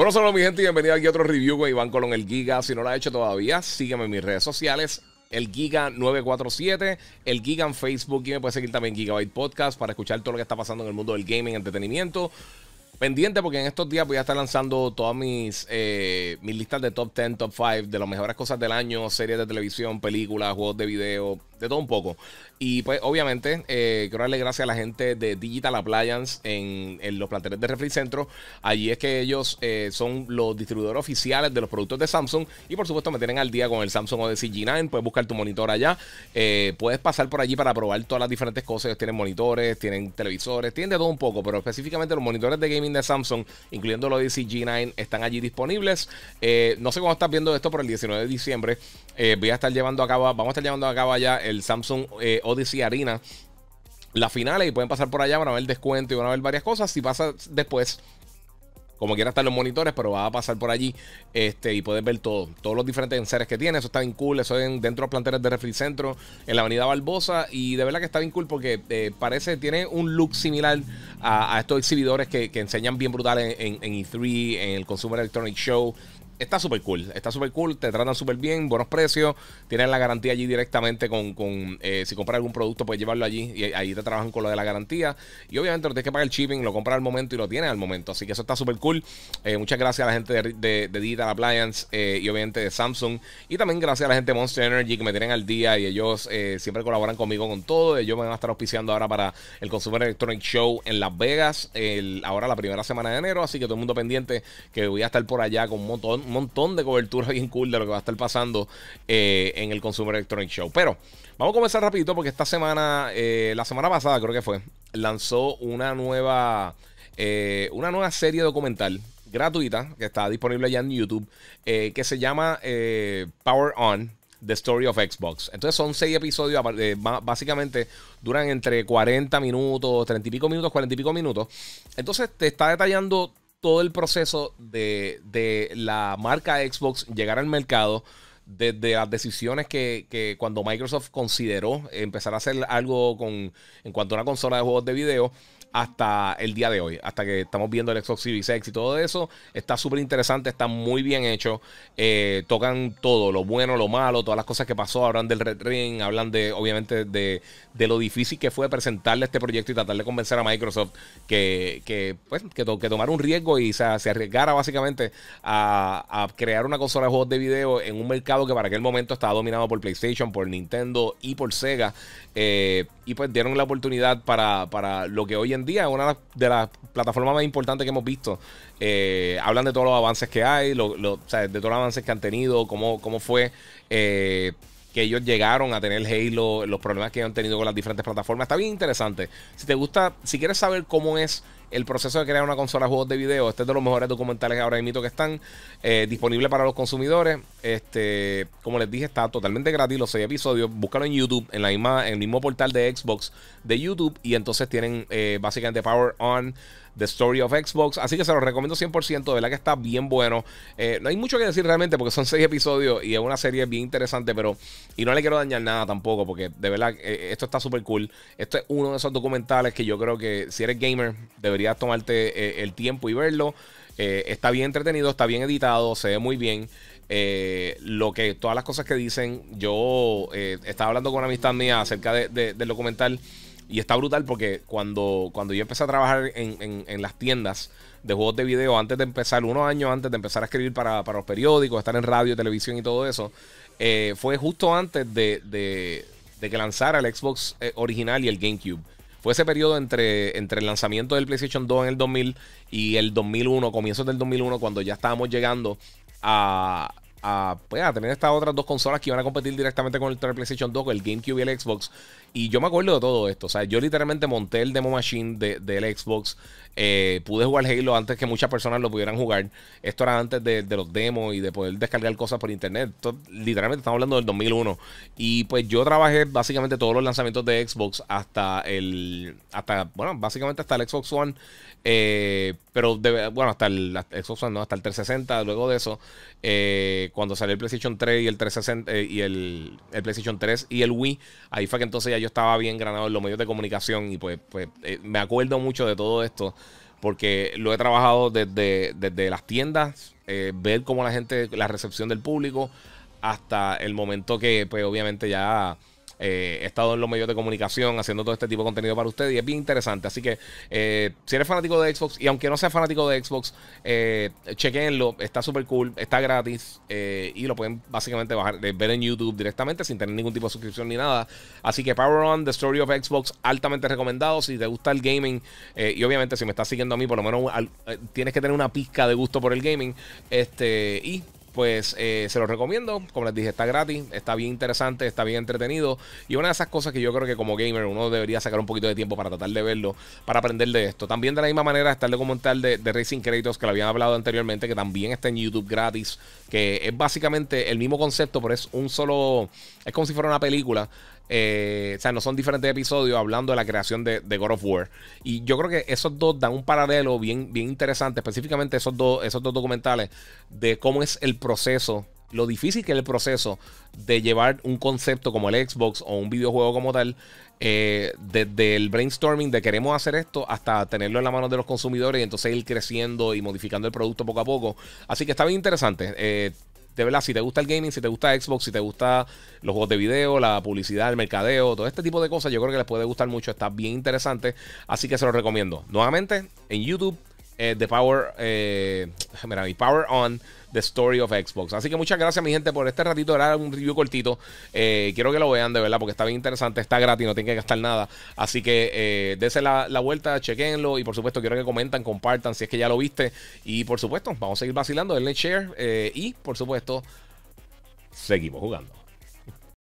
Bueno, saludos mi gente y bienvenido aquí a otro review con Iván Colón el Giga. Si no lo has hecho todavía, sígueme en mis redes sociales. El Giga 947, el Giga en Facebook y me puedes seguir también Gigabyte Podcast para escuchar todo lo que está pasando en el mundo del gaming, entretenimiento. Pendiente porque en estos días voy a estar lanzando todas mis, eh, mis listas de top 10, top 5 de las mejores cosas del año, series de televisión, películas, juegos de video, de todo un poco. Y pues, obviamente, eh, quiero darle gracias a la gente de Digital Appliance en, en los planteles de Reflex Centro. Allí es que ellos eh, son los distribuidores oficiales de los productos de Samsung. Y por supuesto, me tienen al día con el Samsung Odyssey G9. Puedes buscar tu monitor allá. Eh, puedes pasar por allí para probar todas las diferentes cosas. Ellos tienen monitores, tienen televisores, tienen de todo un poco, pero específicamente los monitores de gaming de Samsung, incluyendo los Odyssey G9, están allí disponibles. no sé cómo estás viendo esto, por el 19 de diciembre voy a estar llevando a cabo, vamos a estar llevando a cabo allá el Samsung eh, Odyssey Arena la final y pueden pasar por allá, van a ver descuento y van a ver varias cosas. Si pasa después, como quiera estar los monitores, pero va a pasar por allí este, y puedes ver todo, todos los diferentes enseres que tiene. Eso está bien cool. Eso es dentro de los planteles de Refri Centro, en la Avenida Barbosa. Y de verdad que está bien cool porque eh, parece, tiene un look similar a, estos exhibidores que, enseñan bien brutal en, en, en E3, en el Consumer Electronic Show está súper cool, está súper cool, te tratan súper bien, buenos precios, tienen la garantía allí directamente con, eh, si compras algún producto puedes llevarlo allí y ahí te trabajan con lo de la garantía y obviamente no tienes que pagar el shipping, lo compras al momento y lo tienes al momento, así que eso está súper cool. Eh, muchas gracias a la gente de, Digital Appliance eh, y obviamente de Samsung y también gracias a la gente de Monster Energy que me tienen al día y ellos siempre colaboran conmigo con todo, ellos me van a estar auspiciando ahora para el Consumer Electronic Show en Las Vegas, ahora la primera semana de enero, así que todo el mundo pendiente que voy a estar por allá con un montón montón de cobertura bien cool de lo que va a estar pasando eh, en el Consumer Electronic Show. Pero vamos a comenzar rapidito porque esta semana, eh, la semana pasada creo que fue, lanzó una nueva, eh, una nueva serie documental gratuita que está disponible ya en YouTube que se llama Power On. The Story of Xbox. Entonces son seis episodios, básicamente duran entre 40 minutos, 30 y pico minutos, 40 y pico minutos. Entonces te está detallando todo el proceso de, la marca Xbox llegar al mercado desde las decisiones que, que, cuando Microsoft consideró empezar a hacer algo con en cuanto a una consola de juegos de video hasta el día de hoy, hasta que estamos viendo el Xbox Series X y todo eso. Está súper interesante, está muy bien hecho. Eh, tocan todo, lo bueno, lo malo, todas las cosas que pasó. Hablan del Red Ring, hablan de, obviamente, de, lo difícil que fue presentarle este proyecto y tratar de convencer a Microsoft que, pues, to, tomara un riesgo y se arriesgara básicamente a, crear una consola de juegos de video en un mercado que para aquel momento estaba dominado por PlayStation, por Nintendo y por Sega. Eh, y pues dieron la oportunidad para, para lo que hoy en día una de las plataformas más importantes que hemos visto. Eh, hablan de todos los avances que hay, de todos los avances que han tenido, cómo, cómo fue eh, que ellos llegaron a tener Halo, los problemas que han tenido con las diferentes plataformas. Está bien interesante. Si te gusta, si quieres saber cómo es el proceso de crear una consola de juegos de video. Este es de los mejores documentales ahora mismo que están eh, disponibles para los consumidores. Este, como les dije, está totalmente gratis los seis episodios. Búscalo en YouTube, en la misma, en el mismo portal de Xbox de YouTube. Y entonces tienen eh, básicamente Power On. The Story of Xbox. Así que se los recomiendo 100%, de verdad que está bien bueno. Eh, no hay mucho que decir realmente porque son seis episodios y es una serie bien interesante, pero... Y no le quiero dañar nada tampoco porque de verdad eh, esto está súper cool. Esto es uno de esos documentales que yo creo que si eres gamer deberías tomarte eh, el tiempo y verlo. está bien entretenido, está bien editado, se ve muy bien. lo que todas las cosas que dicen. Yo estaba hablando con una amistad mía acerca de, del documental y está brutal porque cuando, cuando yo empecé a trabajar en, las tiendas de juegos de video, antes de empezar, unos años antes de empezar a escribir para, los periódicos, estar en radio, televisión y todo eso, eh, fue justo antes de, que lanzara el Xbox eh, original y el GameCube. Fue ese periodo entre, entre el lanzamiento del PlayStation 2 en el 2000 y el 2001, comienzos del 2001, cuando ya estábamos llegando a, a, pues, a tener estas otras dos consolas que iban a competir directamente con el PlayStation 2, con el GameCube y el Xbox. Y yo me acuerdo de todo esto. O sea, yo literalmente monté el demo machine de, del Xbox. Eh, pude jugar Halo antes que muchas personas lo pudieran jugar. Esto era antes de, los demos y de poder descargar cosas por internet. literalmente estamos hablando del 2001. Y pues yo trabajé básicamente todos los lanzamientos de Xbox hasta el. hasta Bueno, básicamente hasta el Xbox One. Eh, pero bueno, hasta el, Xbox One, no, hasta el 360. Luego de eso, eh, cuando salió el PlayStation 3 y el 360 y el, el PlayStation 3 y el Wii, ahí fue que entonces ya yo estaba bien granado en los medios de comunicación y pues, pues eh, me acuerdo mucho de todo esto porque lo he trabajado desde, desde las tiendas, eh, ver cómo la gente, la recepción del público, hasta el momento que pues obviamente ya eh, he estado en los medios de comunicación haciendo todo este tipo de contenido para ustedes y es bien interesante. Así que eh, si eres fanático de Xbox y aunque no seas fanático de Xbox, eh, chequenlo. Está súper cool, está gratis y lo pueden básicamente bajar, ver en YouTube directamente sin tener ningún tipo de suscripción ni nada. Así que Power On, The Story of Xbox, altamente recomendado. Si te gusta el gaming y obviamente si me estás siguiendo a mí, por lo menos tienes que tener una pizca de gusto por el gaming. Este, y pues eh, se los recomiendo. Como les dije, está gratis, está bien interesante, está bien entretenido. Y una de esas cosas que yo creo que como gamer uno debería sacar un poquito de tiempo para tratar de verlo, para aprender de esto. También de la misma manera está el documental de, Racing Créditos que lo habían hablado anteriormente, que también está en YouTube gratis, que es básicamente el mismo concepto, pero es un solo, es como si fuera una película eh, o sea, no son diferentes episodios hablando de la creación de, God of War. Y yo creo que esos dos dan un paralelo bien, bien interesante, específicamente esos dos, esos dos documentales, de cómo es el proceso, lo difícil que es el proceso de llevar un concepto como el Xbox o un videojuego como tal, eh, desde el brainstorming de queremos hacer esto hasta tenerlo en la mano de los consumidores y entonces ir creciendo y modificando el producto poco a poco. Así que está bien interesante. Eh, de ¿verdad? si te gusta el gaming, si te gusta Xbox, si te gusta los juegos de video, la publicidad, el mercadeo, todo este tipo de cosas, yo creo que les puede gustar mucho, está bien interesante, así que se los recomiendo. Nuevamente, en YouTube eh, the Power, eh, Power On, The Story of Xbox. Así que muchas gracias, mi gente, por este ratito. Era un review cortito. Eh, quiero que lo vean, de verdad, porque está bien interesante. Está gratis, no tienen que gastar nada. Así que eh, la, vuelta, chequenlo. Y por supuesto, quiero que comenten, compartan si es que ya lo viste. Y por supuesto, vamos a seguir vacilando. en share. y por supuesto, seguimos jugando.